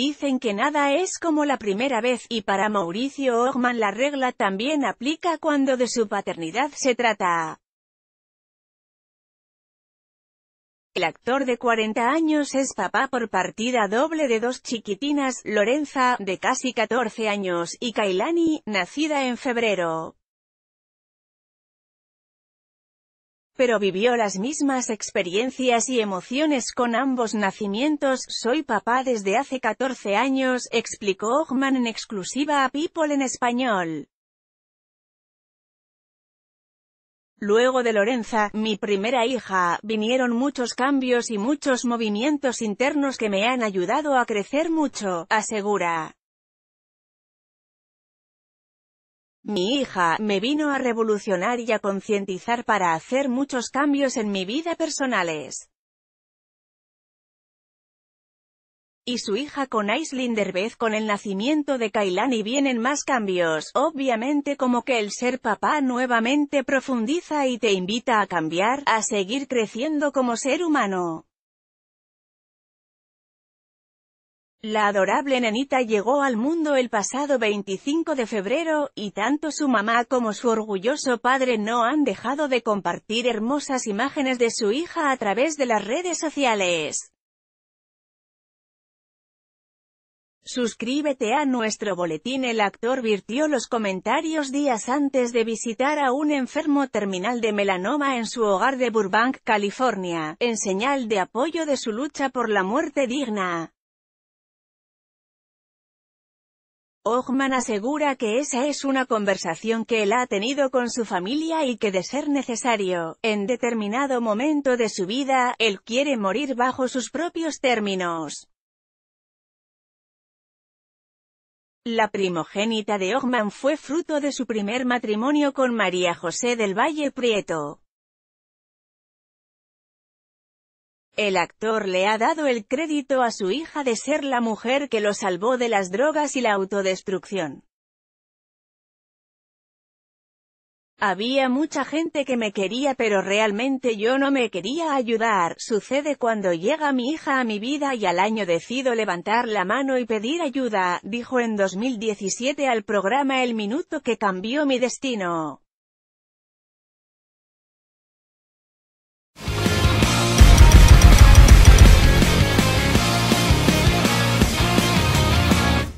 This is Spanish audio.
Dicen que nada es como la primera vez, y para Mauricio Orman la regla también aplica cuando de su paternidad se trata. El actor de 40 años es papá por partida doble de dos chiquitinas, Lorenza, de casi 14 años, y Kailani, nacida en febrero. pero vivió las mismas experiencias y emociones con ambos nacimientos. Soy papá desde hace 14 años, explicó Ogman en exclusiva a People en español. Luego de Lorenza, mi primera hija, vinieron muchos cambios y muchos movimientos internos que me han ayudado a crecer mucho, asegura. Mi hija, me vino a revolucionar y a concientizar para hacer muchos cambios en mi vida personales. Y su hija con Aislinn Derbez con el nacimiento de Kailani vienen más cambios, obviamente como que el ser papá nuevamente profundiza y te invita a cambiar, a seguir creciendo como ser humano. La adorable nenita llegó al mundo el pasado 25 de febrero, y tanto su mamá como su orgulloso padre no han dejado de compartir hermosas imágenes de su hija a través de las redes sociales. Suscríbete a nuestro boletín El actor virtió los comentarios días antes de visitar a un enfermo terminal de melanoma en su hogar de Burbank, California, en señal de apoyo de su lucha por la muerte digna. Ogman asegura que esa es una conversación que él ha tenido con su familia y que de ser necesario, en determinado momento de su vida, él quiere morir bajo sus propios términos. La primogénita de Ogman fue fruto de su primer matrimonio con María José del Valle Prieto. El actor le ha dado el crédito a su hija de ser la mujer que lo salvó de las drogas y la autodestrucción. Había mucha gente que me quería pero realmente yo no me quería ayudar, sucede cuando llega mi hija a mi vida y al año decido levantar la mano y pedir ayuda, dijo en 2017 al programa El Minuto que cambió mi destino.